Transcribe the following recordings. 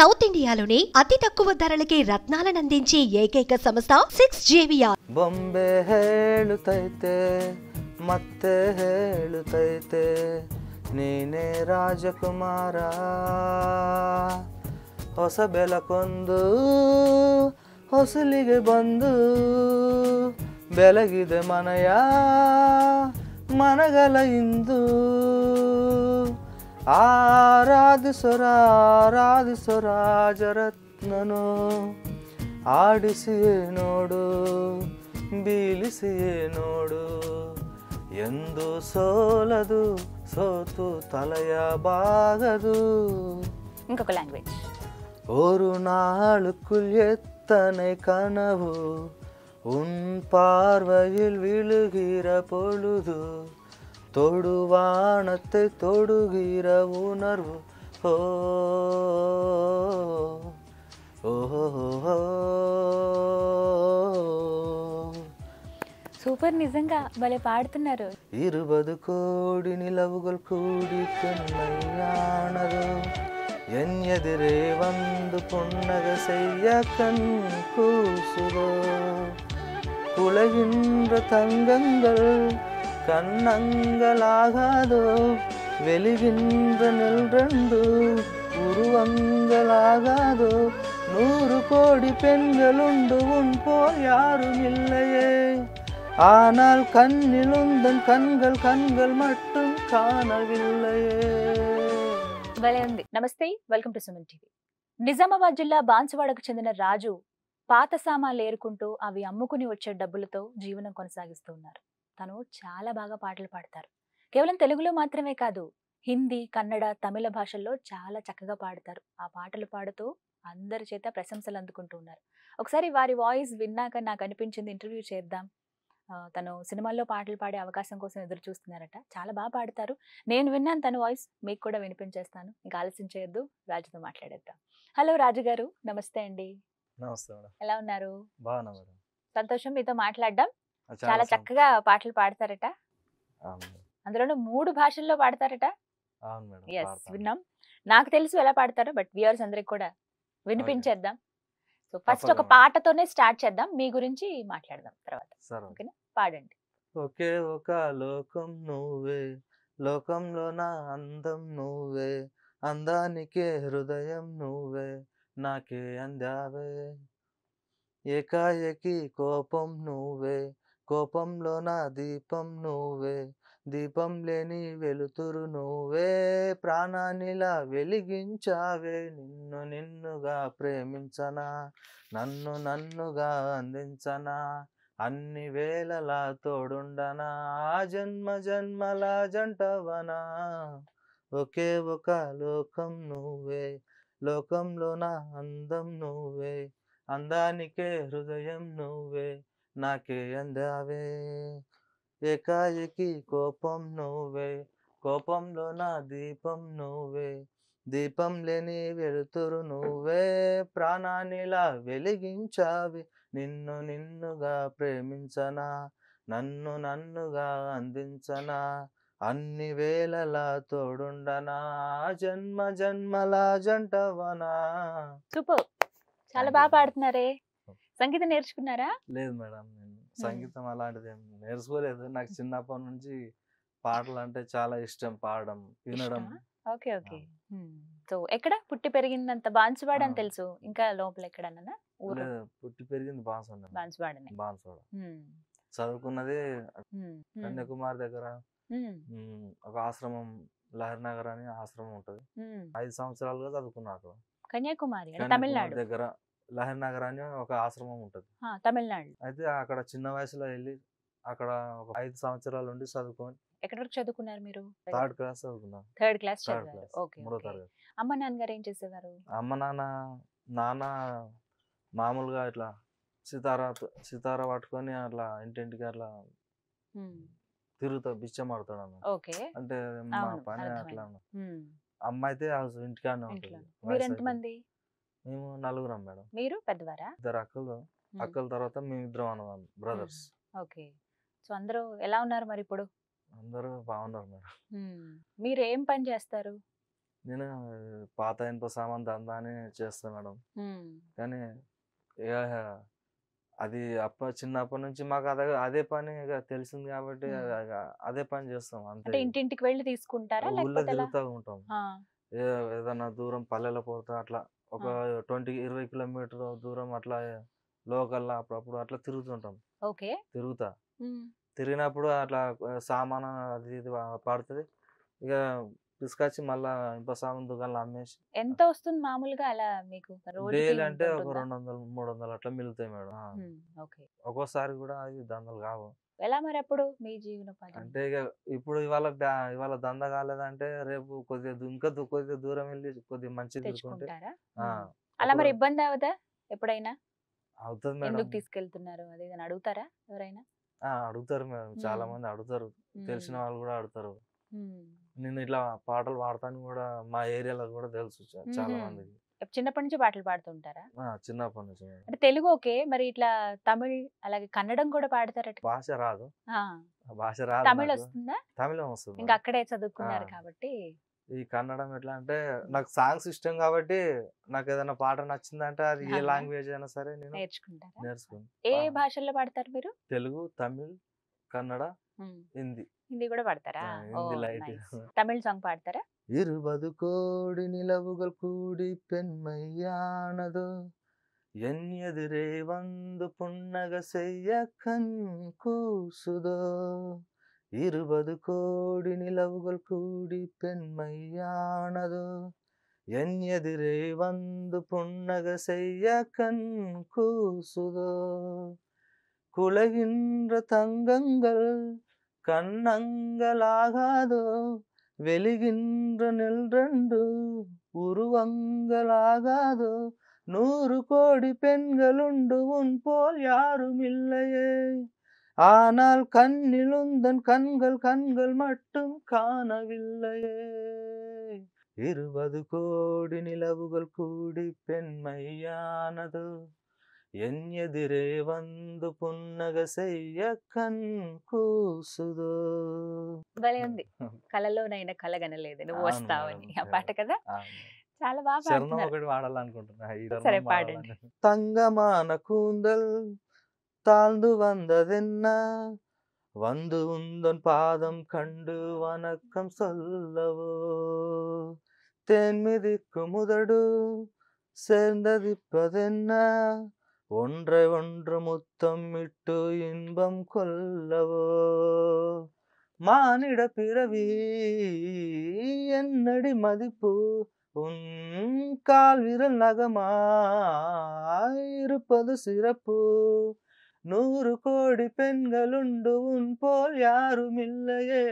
South India ಅತಿ ತಕ್ಕೂ ಧಾರಲೇ ರತ್ನಾಲಿ ಏಕೈಕ ಸಂಸ್ಥೆ ಸಿಕ್ಸ್ ಜೀವಿಯ ಬೊಂಬೆ ಹೇಳುತೈತೆ ಮತ್ತೆ ಹೇಳುತ್ತೈತೆ ನೀನೆ ರಾಜಕುಮಾರ ಹೊಸ ಬೆಲಕೊಂದು ಹೊಸಲಿಗೆ ಬಂದು ಬೆಲಗಿದೆ ಮನೆಯ ಮನಗಲ ಇಂದು ಆ ರಾಧುಸ್ವರಾಧುಸ್ವರಾಜ ರತ್ನನು ಆಡಿಸಿ ನೋಡು ಬೀಳಿಸಿ ನೋಡು ಎಂದು ಸೋಲದು ಸೋತು ತಲೆಯ ಭಾಗದು ಲ್ಯಾಂಗ್ವೇಜ್ ಓರು ನಾಳು ಕುಲ್ಯೆತ್ತನೆ ಕನವು ಉನ್ ವಿಳುಗಿರ ಪೊಳುದು தொடுவானத்தை தொடுகிற உணர்வு ஓ సూపర్ నిజంగా భలే పాడుతున్నారు ఇరువదు కోడి నిలవుగల్ కూడి కన్నయ్యానరు ఎన్ ఎదిరే వందు పొన్నగ செய்ய கண் கூசுதோ உலகின்ற தங்கங்கள் கண்ணங்களாகாதோ வெளிகின்ற நில்ரண்டு உருவங்களாகாதோ நூறு கோடி పెంగలుండు உன் போல் யாரும் இல்லையே ஆனால் கண்ணிலுந்தன் கண்கள் கண்கள் மட்டும் కానవిల్లయే భలే ఉంది నమస్తే welcome to Suman TV Nizamabad జిల్లా బాన్సువాడకు చెందిన రాజు పాత సామాన్లు ఏరుకుంటూ అవి అమ్ముకుని వచ్చే డబ్బులతో జీవనం కొనసాగిస్తూ ఉన్నారు తను చాలా బాగా పాటలు పాడతారు కేవలం తెలుగులో మాత్రమే కాదు హిందీ కన్నడ తమిళ భాషల్లో చాలా చక్కగా పాడతారు ఆ పాటలు పాడుతూ అందరి చేత ప్రశంసలు అందుకుంటూ ఉన్నారు ఒకసారి వారి వాయిస్ విన్నాక నాకు అనిపించింది ఇంటర్వ్యూ చేద్దాం తను సినిమాల్లో పాటలు పాడే అవకాశం కోసం ఎదురు చూస్తున్నారట చాలా బాగా పాడతారు నేను విన్నాను తన వాయిస్ మీకు కూడా వినిపించేస్తాను ఇంకా ఆలస్యం చేయొద్దు రాజుతో మాట్లాడేద్దాం హలో రాజు గారు నమస్తే అండి నమస్తే ఎలా ఉన్నారు సంతోషం మీతో మాట్లాడడం చాలా చక్కగా పాటలు పాడతారట అందులోనూ మూడు భాషల్లో పాడతారట విన్నాం నాకు తెలుసు ఎలా పాడతారో బట్ వ్యూవర్స్ అందరికి కూడా వినిపించేద్దాం సో ఫస్ట్ ఒక పాటతోనే స్టార్ట్ చేద్దాం మీ గురించి మాట్లాడదాం తర్వాత పాడండి ఒకే ఒక లోకం నువ్వే లోకంలో నా అందం నువ్వే అందానికే హృదయం నువ్వే నాకే అందావే ఏకాయకి కోపం నువ్వే కోపంలో నా దీపం నువ్వే దీపం లేని వెలుతురు నువ్వే ప్రాణానిలా వెలిగించావే నిన్ను నిన్నుగా ప్రేమించనా నన్ను నన్నుగా అందించనా అన్ని వేళలా తోడుండనా జన్మ జన్మలా జంటవనా ఒకే ఒక లోకం నువ్వే లోకంలో నా అందం నువ్వే అందానికే హృదయం నువ్వే నాకే అందావే ఏకాయకి కోపం నువ్వే కోపంలో నా దీపం నువ్వే దీపం లేని వెలుతురు నువ్వే ప్రాణానిలా వెలిగించావి నిన్ను నిన్నుగా ప్రేమించనా నన్ను నన్నుగా అందించనా అన్ని వేలలా తోడుండనా జన్మ జన్మలా జంటవనా సూపర్ చాలా బాగా పాడుతున్నారే సంగీతం నేర్చుకున్నారా లేదు మేడం నేను సంగీతం అలాంటిది ఏం నేర్చుకోలేదు నాకు చిన్నప్పటి నుంచి పాటలు అంటే చాలా ఇష్టం పాడడం వినడం ఓకే ఓకే సో ఎక్కడ పుట్టి పెరిగిందంత బాన్సువాడ అని తెలుసు ఇంకా లోపల ఎక్కడన్నా పుట్టి పెరిగింది బాన్సువాడ బాన్సువాడనే బాన్సువాడ చదువుకున్నది కన్యాకుమారి దగ్గర ఒక ఆశ్రమం లహరి నగర్ అని ఆశ్రమం ఉంటది ఐదు సంవత్సరాలుగా చదువుకున్నా అక్కడ కన్యాకుమారి తమిళనాడు దగ్గర లహర్ నగర్ అని ఒక ఆశ్రమం ఉంటుంది తమిళనాడు అయితే అక్కడ చిన్న వయసులో వెళ్ళి అక్కడ ఒక ఐదు సంవత్సరాలు ఉండి చదువుకొని ఎక్కడ వరకు చదువుకున్నారు మీరు థర్డ్ క్లాస్ చదువుకున్నాను థర్డ్ క్లాస్ మూడో తరగతి అమ్మ నాన్నగారు ఏం చేసేవారు అమ్మ నాన్న నాన్న మామూలుగా ఇట్లా సితారా సితారా పట్టుకొని అట్లా ఇంటింటికి అట్లా తిరుగుతా బిచ్చం ఆడతాడు అన్న అంటే మా పని అట్లా అమ్మ అయితే ఇంటికాడనే ఉంటుంది మేము నలుగురం మేడం మీరు పెద్దవారా ఇద్దరు అక్కలు అక్కల తర్వాత మేము ఇద్దరం అన్నవాళ్ళు బ్రదర్స్ ఓకే సో అందరూ ఎలా ఉన్నారు మరి ఇప్పుడు అందరూ బాగున్నారు మేడం మీరు ఏం పని చేస్తారు నేను పాత ఇంత సామాన్ అని చేస్తాను మేడం కానీ అది అప్ప చిన్నప్పటి నుంచి మాకు అదే అదే పని తెలిసింది కాబట్టి అదే పని చేస్తాం అంతే ఇంటింటికి వెళ్ళి తీసుకుంటారా ఊళ్ళో తిరుగుతూ ఉంటాం ఏదన్నా దూరం పల్లెలో పోతా అట్లా ఒక ట్వంటీ ఇరవై కిలోమీటర్ దూరం అట్లా లోకల్ అప్పుడప్పుడు అట్లా తిరుగుతుంటాం ఓకే తిరుగుతా తిరిగినప్పుడు అట్లా సామాన్ అది ఇది పడుతుంది ఇక తీసుకొచ్చి మళ్ళా ఇంప సామాన్ దుకాణాలు అమ్మేసి ఎంత వస్తుంది మామూలుగా అలా మీకు డైలీ అంటే ఒక రెండు వందలు మూడు వందలు అట్లా మిగులుతాయి మేడం ఓకే ఒక్కోసారి కూడా అది దందలు కావు ఎలా మరి అప్పుడు మీ జీవన అంటే ఇక ఇప్పుడు ఇవాళ ఇవాళ దంద కాలేదంటే రేపు కొద్దిగా ఇంకా కొద్దిగా దూరం వెళ్ళి కొద్దిగా మంచిది తీసుకుంటే అలా మరి ఇబ్బంది అవుదా ఎప్పుడైనా అవుతుంది మేడం తీసుకెళ్తున్నారు అది అడుగుతారా ఎవరైనా అడుగుతారు మేడం చాలా మంది అడుగుతారు తెలిసిన వాళ్ళు కూడా అడుగుతారు నేను ఇట్లా పాటలు పాడతాను కూడా మా ఏరియాలో కూడా తెలుసు చాలా మందికి చిన్నప్పటి నుంచి పాటలు పాడుతుంటారా చిన్నప్పటి నుంచి అంటే తెలుగు ఓకే మరి ఇట్లా తమిళ్ అలాగే కన్నడం కూడా పాడతారట భాష రాదు భాష రాదు తమిళ వస్తుందా తమిళం వస్తుంది ఇంకా అక్కడే చదువుకున్నారు కాబట్టి ఈ కన్నడం ఎట్లా అంటే నాకు సాంగ్స్ ఇష్టం కాబట్టి నాకు ఏదైనా పాట నచ్చిందంటే అది ఏ లాంగ్వేజ్ అయినా సరే నేను నేర్చుకుంటాను ఏ భాషల్లో పాడతారు మీరు తెలుగు తమిళ్ కన్నడ హిందీ హిందీ కూడా పాడతారా తమిళ సాంగ్ పాడతారా ఇరువదు కోడి నిలవుగల్ కూడి என் எதிரே வந்து புன்னக செய்ய கண் கூசுதோ இருபது கோடி நிலவுகள் கூடி பெண்மையானதோ என் எதிரே வந்து புன்னக செய்ய கண் கூசுதோ குலகின்ற தங்கங்கள் கண்ணங்களாகாதோ வெளுகின்ற நெல்ரண்டு உருவங்களாகாதோ நூறு கோடி உண்டு உன் போல் யாரும் இல்லையே ஆனால் கண்ணில் உந்தன் கண்கள் கண்கள் மட்டும் காணவில்லையே இருபது கோடி நிலவுகள் கூடி பெண்மையானதோ ఎన్యదిరే వందు పున్నగ సెయ్య కూసుదో కూసుదు భలే ఉంది కలలోనైనా కలగనలేదు నువ్వు వస్తావని ఆ పాట కదా చాలా బాగా శరణం ఒకటి తంగమాన కూందల్ తాళ్ళు వందదిన్న వందు ఉందన్ పాదం కండు వనక్కం సొల్లవు తెన్మిదిక్కు ముదడు సెందదిప్పదిన్నా ஒன்றை ஒன்று முத்தம் இட்டு இன்பம் கொல்லவோ மானிட பிறவி என்னடி மதிப்பு உன் கால் விரல் இருப்பது சிறப்பு நூறு கோடி பெண்கள் உண்டு உன் போல் யாரும் இல்லையே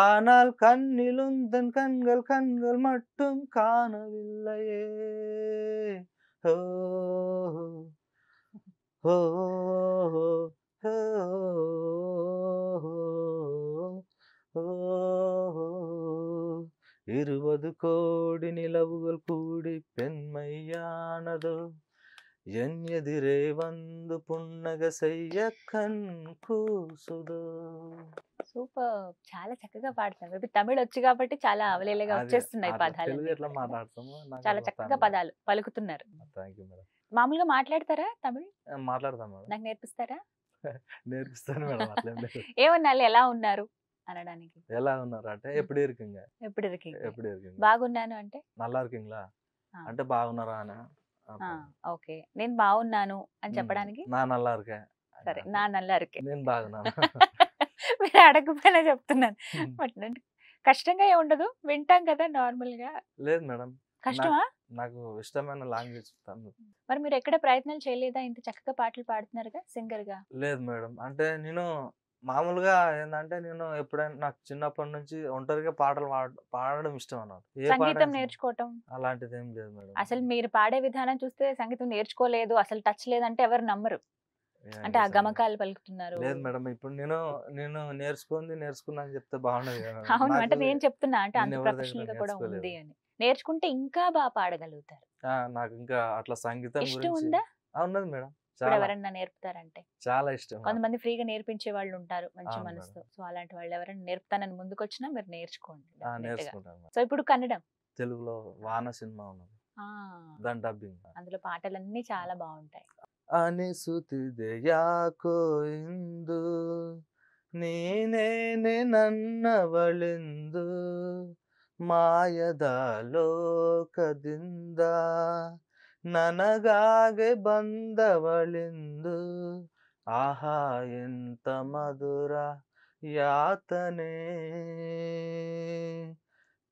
ஆனால் கண்ணிலுந்தன் கண்கள் கண்கள் மட்டும் காணவில்லையே இருபது கோடி நிலவுகள் கூடி பெண்மையானதோ என் எதிரே வந்து புன்னக செய்ய கண் கூசுதோ సూపర్ చాలా చక్కగా పాడతారు మేబీ తమిళ వచ్చు కాబట్టి చాలా అవలేలుగా వచ్చేస్తున్నాయి పదాలు చాలా చక్కగా పదాలు పలుకుతున్నారు మామూలుగా మాట్లాడతారా తమిళ మాట్లాడతాం నాకు నేర్పిస్తారా నేర్పిస్తాను ఏమన్నా ఎలా ఉన్నారు అనడానికి ఎలా ఉన్నారు అంటే ఎప్పుడు ఇరుకుங்க ఎప్పుడు ఇరుకుங்க ఎప్పుడు ఇరుకుங்க బాగున్నాను అంటే నల్లా இருக்கீங்களா అంటే బాగున్నారా అనా ఓకే నేను బాగున్నాను అని చెప్పడానికి నా నల్లా ఇరుకే సరే నా నల్లా ఇరుకే నేను బాగున్నాను మీరు అడగకపోయినా చెప్తున్నాను కష్టంగా ఏ ఉండదు వింటాం కదా నార్మల్ గా లేదు మేడం కష్టమా నాకు ఇష్టమైన లాంగ్వేజ్ మరి మీరు ఎక్కడ ప్రయత్నాలు చేయలేదా ఇంత చక్కగా పాటలు పాడుతున్నారుగా సింగర్ గా లేదు మేడం అంటే నేను మామూలుగా ఏంటంటే నేను ఎప్పుడైనా నాకు చిన్నప్పటి నుంచి ఒంటరిగా పాటలు పాడడం ఇష్టం అన్నాడు సంగీతం నేర్చుకోవటం అలాంటిది ఏం లేదు మేడం అసలు మీరు పాడే విధానం చూస్తే సంగీతం నేర్చుకోలేదు అసలు టచ్ లేదంటే ఎవరు నమ్మరు అంటే ఆ గమకాలు పలుకుతున్నారు లేదు మేడం ఇప్పుడు నేను నేను నేర్చుకుంది నేర్చుకున్నా అని చెప్తే బాగుండదు అవును అంటే నేను చెప్తున్నా అంటే అంత ప్రొఫెషనల్ గా కూడా ఉంది అని నేర్చుకుంటే ఇంకా బాగా పాడగలుగుతారు నాకు ఇంకా అట్లా సంగీతం ఇష్టం ఉందా ఉన్నది మేడం ఎవరన్నా నేర్పుతారంటే చాలా ఇష్టం కొంతమంది ఫ్రీగా నేర్పించే వాళ్ళు ఉంటారు మంచి మనసుతో సో అలాంటి వాళ్ళు ఎవరైనా నేర్పుతానని ముందుకొచ్చినా మీరు నేర్చుకోండి సో ఇప్పుడు కన్నడం తెలుగులో వాన సినిమా ఉన్నది దాని డబ్బింగ్ అందులో పాటలన్నీ చాలా బాగుంటాయి ಅನಿಸುತ್ತಿದೆ ಯಾಕೋ ಇಂದು ನೀನೇನೆ ನನ್ನವಳೆಂದು ಮಾಯದ ಲೋಕದಿಂದ ನನಗಾಗೆ ಬಂದವಳೆಂದು ಆಹಾ ಎಂತ ಮಧುರ ಯಾತನೆ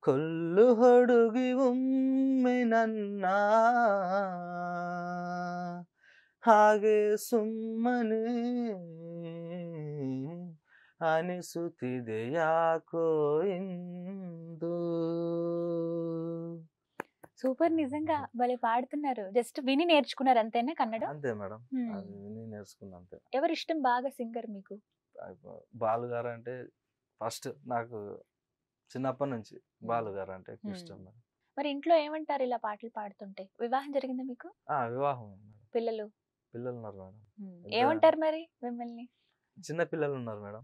ಕೊಲ್ಲು ಹೊಡುಗಿ ಒಮ್ಮೆ ನನ್ನ ಹಾಗೆ ಸುಮ್ಮನೆ ಅನಿಸುತ್ತಿದೆ ಯಾಕೋ ಇಂದು సూపర్ నిజంగా భలే పాడుతున్నారు జస్ట్ విని నేర్చుకున్నారు అంతేనా కన్నడ అంతే మేడం విని నేర్చుకున్నా అంతే ఎవరు ఇష్టం బాగా సింగర్ మీకు బాలు గారు అంటే ఫస్ట్ నాకు చిన్నప్పటి నుంచి బాలు గారు అంటే ఇష్టం మరి ఇంట్లో ఏమంటారు ఇలా పాటలు పాడుతుంటే వివాహం జరిగిందా మీకు వివాహం పిల్లలు పిల్లలు ఉన్నారు మేడం ఏమంటారు మరి మిమ్మల్ని చిన్న పిల్లలు ఉన్నారు మేడం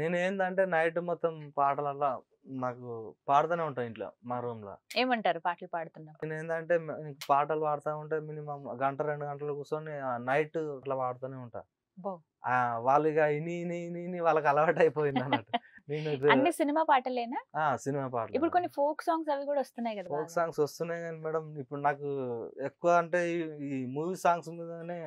నేను ఏంటంటే నైట్ మొత్తం పాటల నాకు పాడుతూనే ఉంటాను ఇంట్లో మా రూమ్ లో ఏమంటారు పాటలు పాడుతున్నా నేను ఏంటంటే పాటలు పాడుతూ ఉంటే మినిమం గంట రెండు గంటలు కూర్చొని నైట్ అట్లా పాడుతూనే ఉంటా వాళ్ళు ఇక ఇని ఇని ఇని వాళ్ళకి అలవాటు అయిపోయింది అన్నట్టు అన్ని సినిమా పాటలేనా సినిమా పాటలు ఇప్పుడు కొన్ని ఫోక్ సాంగ్స్ అవి కూడా వస్తున్నాయి కదా ఫోక్ సాంగ్స్ వస్తున్నాయి కానీ మేడం ఇప్పుడు నాకు ఎక్కువ అంటే ఈ మూవీ సాంగ్స్ మీదనే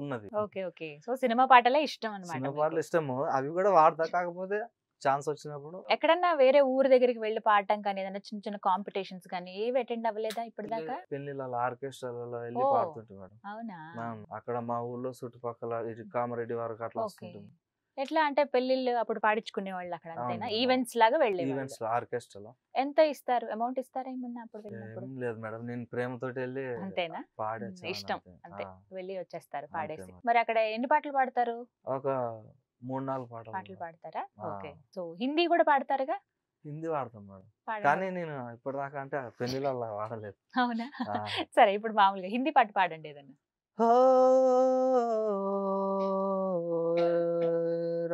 ఉన్నది ఓకే ఓకే సో సినిమా పాటలే ఇష్టం అనమాట సినిమా పాటలు ఇష్టము అవి కూడా వాడతా కాకపోతే ఛాన్స్ వచ్చినప్పుడు ఎక్కడన్నా వేరే ఊరు దగ్గరికి వెళ్ళి పాడటం కానీ ఏదైనా చిన్న చిన్న కాంపిటీషన్స్ కానీ ఏవి అటెండ్ అవ్వలేదా ఇప్పుడు దాకా పెళ్లిళ్ళ ఆర్కెస్ట్రాలలో వెళ్ళి పాడుతుంటే మేడం అవునా అక్కడ మా ఊర్లో చుట్టుపక్కల కామారెడ్డి వరకు అట్లా వస్తుంటుంది ఎట్లా అంటే పెళ్లిళ్ళు అప్పుడు పాడించుకునే వాళ్ళు అక్కడ అంతేనా ఈవెంట్స్ లాగా వెళ్ళే ఈవెంట్స్ ఎంత ఇస్తారు అమౌంట్ ఇస్తారా ఏమన్నా అప్పుడు లేదు మేడం నేను ప్రేమతో వెళ్ళి అంతేనా ఇష్టం అంతే వెళ్ళి వచ్చేస్తారు పాడేసి మరి అక్కడ ఎన్ని పాటలు పాడతారు ఒక మూడు నాలుగు పాటలు పాటలు పాడతారా ఓకే సో హిందీ కూడా పాడతారుగా హిందీ వాడతాం మేడం కానీ నేను ఇప్పుడు దాకా అంటే పెళ్లిలో వాడలేదు అవునా సరే ఇప్పుడు మామూలుగా హిందీ పాట పాడండి ఏదన్నా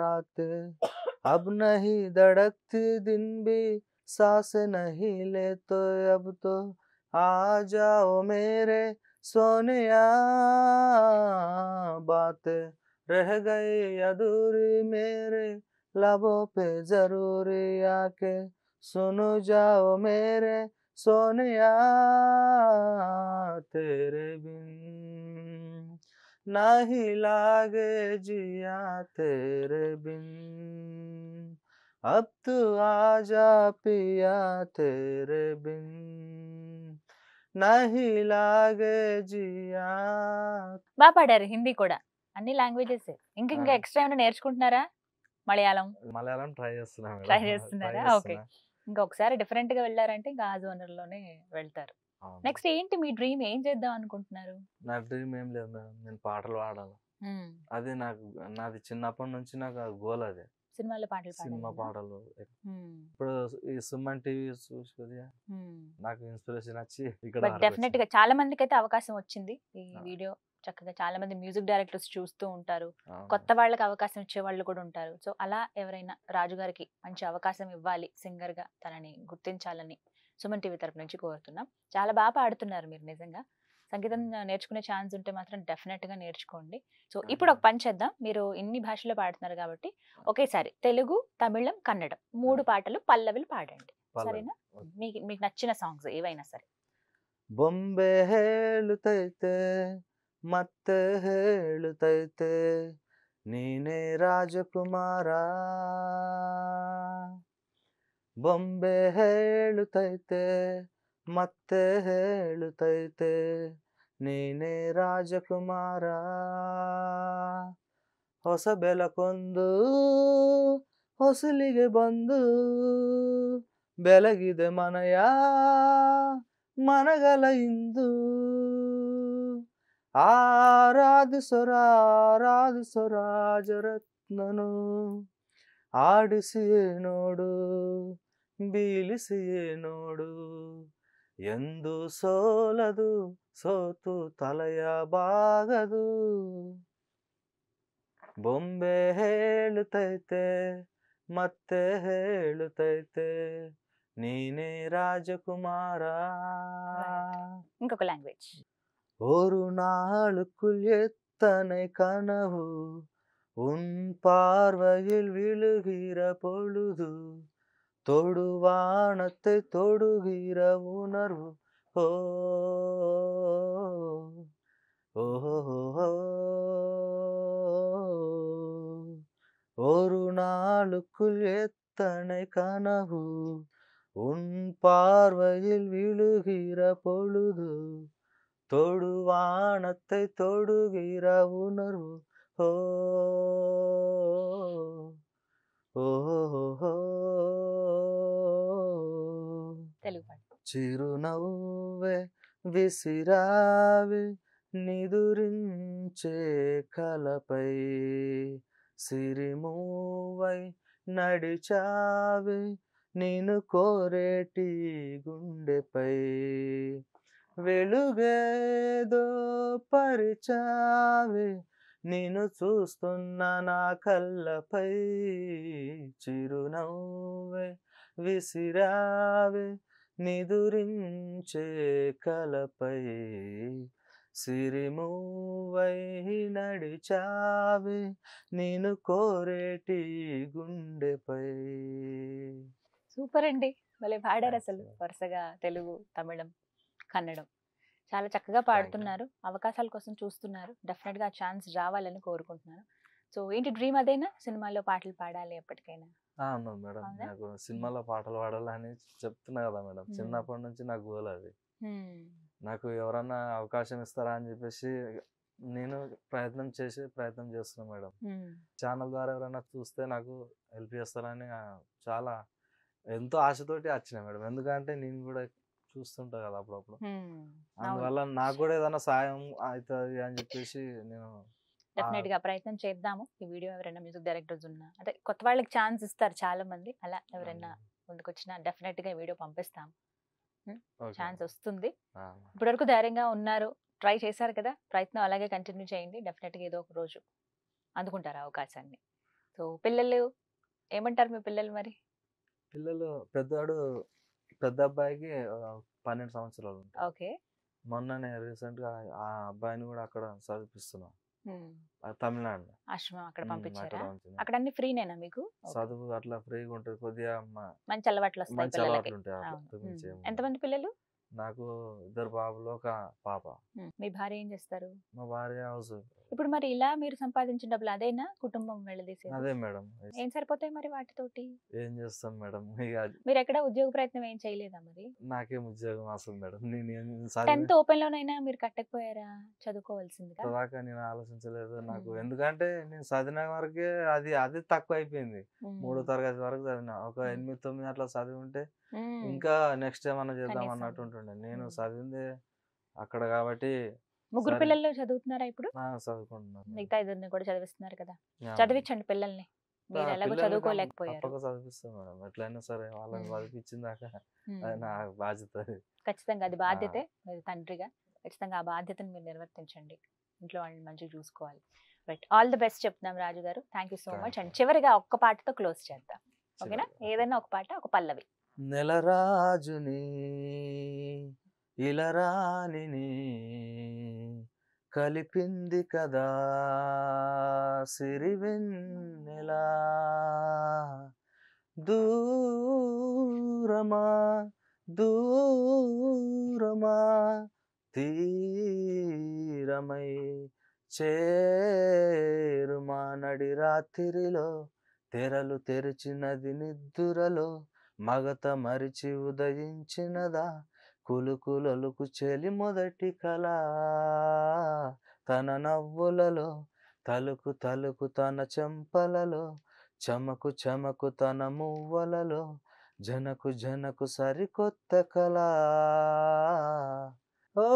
रात अब नहीं धड़कती दिन भी सांस नहीं ले तो अब तो आ जाओ मेरे सोनिया बात रह गई अधूरी मेरे लबों पे जरूरी आके सुनो जाओ मेरे सोनिया तेरे बिन नाही लागे जिया तेरे बिन अब तू आजा पिया तेरे बिन नहीं लागे जिया బాగా పాడారు హిందీ కూడా అన్ని లాంగ్వేజెస్ ఇంకా ఇంకా ఎక్స్ట్రా ఏమైనా నేర్చుకుంటున్నారా మలయాళం మలయాళం ట్రై చేస్తున్నా ట్రై Try చేస్తున్నారా? Okay. చేస్తున్నా. ఇంకొకసారి డిఫరెంట్ వెళ్ళారంటే ఇంకా ఆజ్ జోనర్ వెళ్తారు నెక్స్ట్ ఏంటి మీ డ్రీమ్ ఏం చేద్దాం అనుకుంటున్నారు నా డ్రీమ్ ఏం లేదు మేడం నేను పాటలు పాడాలి అది నాకు నాది చిన్నప్పటి నుంచి నాకు గోల్ అదే సినిమాలో పాటలు సినిమా పాటలు ఇప్పుడు ఈ సుమన్ టీవీ చూసుకుంది నాకు ఇన్స్పిరేషన్ వచ్చి డెఫినెట్ గా చాలా మందికి అయితే అవకాశం వచ్చింది ఈ వీడియో చక్కగా చాలా మంది మ్యూజిక్ డైరెక్టర్స్ చూస్తూ ఉంటారు కొత్త వాళ్ళకి అవకాశం ఇచ్చే వాళ్ళు కూడా ఉంటారు సో అలా ఎవరైనా రాజు గారికి మంచి అవకాశం ఇవ్వాలి సింగర్ గా తనని గుర్తించాలని సుమన్ టీవీ తరపు నుంచి కోరుతున్నాం చాలా బాగా పాడుతున్నారు మీరు నిజంగా సంగీతం నేర్చుకునే ఛాన్స్ ఉంటే మాత్రం డెఫినెట్గా నేర్చుకోండి సో ఇప్పుడు ఒక పని చేద్దాం మీరు ఇన్ని భాషల్లో పాడుతున్నారు కాబట్టి ఒకేసారి తెలుగు తమిళం కన్నడ మూడు పాటలు పల్లవిలు పాడండి సరేనా మీకు మీకు నచ్చిన సాంగ్స్ ఏవైనా సరే బొంబే ಹೇಳುತ್ತೈತೆ హేళు తైతే నేనే రాజకుమారా ಬೊಂಬೆ ಹೇಳುತ್ತೈತೆ ಮತ್ತೆ ಹೇಳುತ್ತೈತೆ ನೀನೇ ರಾಜಕುಮಾರ ಹೊಸ ಬೆಲಕೊಂದು ಹೊಸಲಿಗೆ ಬಂದು ಬೆಲಗಿದೆ ಮನೆಯ ಮನಗಲ ಇಂದು ಆರಾಧಿಸೊರ ಆರಾಧಿಸೊ ರಾಜರತ್ನನು ಆಡಿಸಿ ನೋಡು ಬೀಳಿಸಿ ನೋಡು ಎಂದು ಸೋಲದು ಸೋತು ತಲೆಯ ಬಾಗದು ಬೊಂಬೆ ಹೇಳುತ್ತೈತೆ ಮತ್ತೆ ಹೇಳುತ್ತೈತೆ ನೀನೇ ರಾಜಕುಮಾರ ఇంకొక లాంగ్వేజ్ ನಾಳು நாளுக்குள் ಕನವು ಉನ್ உன் பார்வையில் ಪೊಳುದು தொடுவானத்தை தொடுகிற உணர்வு ஓ ஒரு நாளுக்குள் எத்தனை கனவு உன் பார்வையில் விழுகிற பொழுது தொடுவானத்தை தொடுகிற உணர்வு ஓ చిరునవ్వే విసిరావి నిదురించే కలపై సిరిమూవై నడిచావి నేను కోరేటి గుండెపై వెలుగేదో పరిచావి నేను చూస్తున్న నా కళ్ళపై చిరునవ్వే విసిరావే నిదురించే కలపై సిరిమూవై నడిచావే నేను కోరేటి గుండెపై సూపర్ అండి మళ్ళీ పాడారు అసలు వరుసగా తెలుగు తమిళం కన్నడం చాలా చక్కగా పాడుతున్నారు అవకాశాల కోసం చూస్తున్నారు డెఫినెట్ గా ఛాన్స్ రావాలని కోరుకుంటున్నాను సో ఏంటి డ్రీమ్ అదేనా సినిమాలో పాటలు పాడాలి ఎప్పటికైనా అవును మేడం నాకు సినిమాలో పాటలు పాడాలని చెప్తున్నా కదా మేడం చిన్నప్పటి నుంచి నా గోల్ అది నాకు ఎవరన్నా అవకాశం ఇస్తారా అని చెప్పేసి నేను ప్రయత్నం చేసి ప్రయత్నం చేస్తున్నా మేడం ఛానల్ ద్వారా ఎవరైనా చూస్తే నాకు హెల్ప్ చేస్తారని చాలా ఎంతో ఆశతోటి వచ్చినా మేడం ఎందుకంటే నేను కూడా చూస్తుంటా కదా అప్పుడప్పుడు అందువల్ల నాకు కూడా ఏదైనా సాయం అవుతుంది అని చెప్పేసి నేను డెఫినెట్ గా ప్రయత్నం చేద్దాము ఈ వీడియో ఎవరైనా మ్యూజిక్ డైరెక్టర్స్ ఉన్నా అంటే కొత్త వాళ్ళకి ఛాన్స్ ఇస్తారు చాలా మంది అలా ఎవరైనా ముందుకొచ్చినా డెఫినెట్ గా వీడియో పంపిస్తాం ఛాన్స్ వస్తుంది ఇప్పటివరకు ధైర్యంగా ఉన్నారు ట్రై చేశారు కదా ప్రయత్నం అలాగే కంటిన్యూ చేయండి డెఫినెట్ గా ఏదో ఒక రోజు అందుకుంటారు అవకాశాన్ని సో పిల్లలు ఏమంటారు మీ పిల్లలు మరి పిల్లలు పెద్దవాడు పెద్ద అబ్బాయికి పన్నెండు సంవత్సరాలు ఉంటాయి ఓకే మొన్ననే రీసెంట్ గా ఆ అబ్బాయిని కూడా అక్కడ చదివిస్తున్నాం తమిళనాడులో అక్కడ పంపించారు అక్కడ అన్ని మీకు చదువు అట్లా ఉంటుంది కొద్దిగా మంచి ఎంతమంది పిల్లలు నాకు ఇద్దరు బాబులు ఒక పాప మీ భార్య ఏం చేస్తారు మా భార్య హౌస్ ఇప్పుడు మరి ఇలా మీరు సంపాదించిన డబ్బులు అదేనా కుటుంబం వెళ్ళదీసి అదే మేడం ఏం సరిపోతాయి మరి వాటితోటి ఏం చేస్తాం మేడం మీరు ఎక్కడ ఉద్యోగ ప్రయత్నం ఏం చేయలేదా మరి నాకేం ఉద్యోగం అసలు మేడం టెన్త్ ఓపెన్ లోనైనా మీరు కట్టకపోయారా చదువుకోవాల్సింది దాకా నేను ఆలోచించలేదు నాకు ఎందుకంటే నేను చదివిన వరకే అది అది తక్కువ అయిపోయింది మూడో తరగతి వరకు చదివిన ఒక ఎనిమిది తొమ్మిది అట్లా చదివి ఉంటే ఇంకా నెక్స్ట్ ఏమన్నా చేద్దాం అన్నట్టు ఉంటుండే నేను చదివింది అక్కడ కాబట్టి ముగ్గురు పిల్లలు చదువుతున్నారా ఇప్పుడు చదువుకుంటున్నారు మిగతా ఇద్దరిని కూడా చదివిస్తున్నారు కదా చదివించండి పిల్లల్ని మీరు ఎలాగో చదువుకోలేకపోయారు ఖచ్చితంగా అది బాధ్యతే మీరు తండ్రిగా ఖచ్చితంగా ఆ మీరు నిర్వర్తించండి ఇంట్లో వాళ్ళని మంచిగా చూసుకోవాలి బట్ ఆల్ ది బెస్ట్ చెప్తున్నాం రాజు గారు thank you so much and చివరిగా ఒక్క పాటతో క్లోజ్ చేద్దాం ఓకేనా ఏదైనా ఒక పాట ఒక పల్లవి నెలరాజుని ఇలరాని కలిపింది కదా సిరివెన్నెలా దూరమా దూరమా తీరమై చేరుమా నడి రాత్రిలో తెరలు తెరిచినది నిద్దురలో మగత మరిచి ఉదయించినదా కులుకులలుకు చెలి మొదటి కళ తన నవ్వులలో తలుకు తలుకు తన చెంపలలో చమకు చమకు తన మువ్వలలో జనకు జనకు సరికొత్త కళ ఓ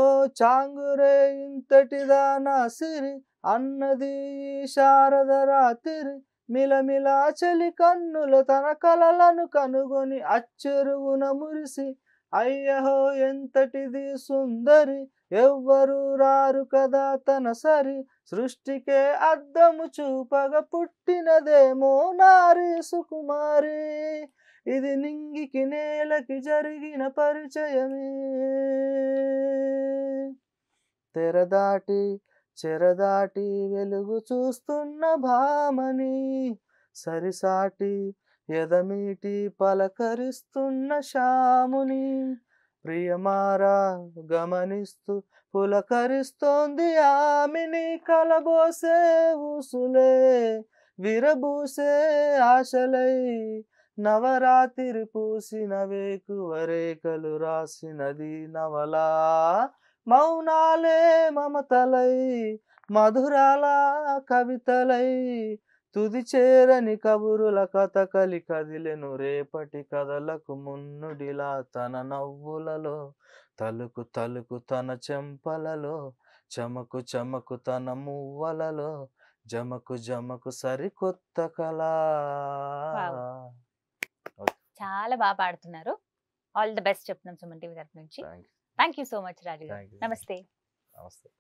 చాంగురే ఇంతటిదా నా సిరి అన్నది శారద రాత్రి మిలమిల చలి కన్నులు తన కలలను కనుగొని అచ్చెరువున మురిసి అయ్యహో ఎంతటిది సుందరి ఎవ్వరు రారు కదా తన సరి సృష్టికే అద్దము చూపగ పుట్టినదేమో నారి సుకుమారి ఇది నింగికి నేలకి జరిగిన పరిచయమే తెరదాటి చెరదాటి వెలుగు చూస్తున్న భామని సరిసాటి ఎదమీటి పలకరిస్తున్న శాముని ప్రియమారా గమనిస్తూ పులకరిస్తోంది ఆమెని కలబోసే ఊసులే విరబూసే ఆశలై నవరాత్రి పూసిన వేకు వరేకలు రాసినది నవలా మౌనాలే మమతలై మధురాల కవితలై తుది చేరని కబురుల కథ కలి కదిలెను రేపటి కథలకు మున్నుడిలా తన నవ్వులలో తలుకు తలుకు తన చెంపలలో చమకు చమకు తన మువ్వలలో జమకు జమకు సరికొత్త కళ చాలా బాగా పాడుతున్నారు ఆల్ ది బెస్ట్ చెప్తున్నాం సుమన్ టీవీ తరఫు నుంచి thank you so much Raju నమస్తే నమస్తే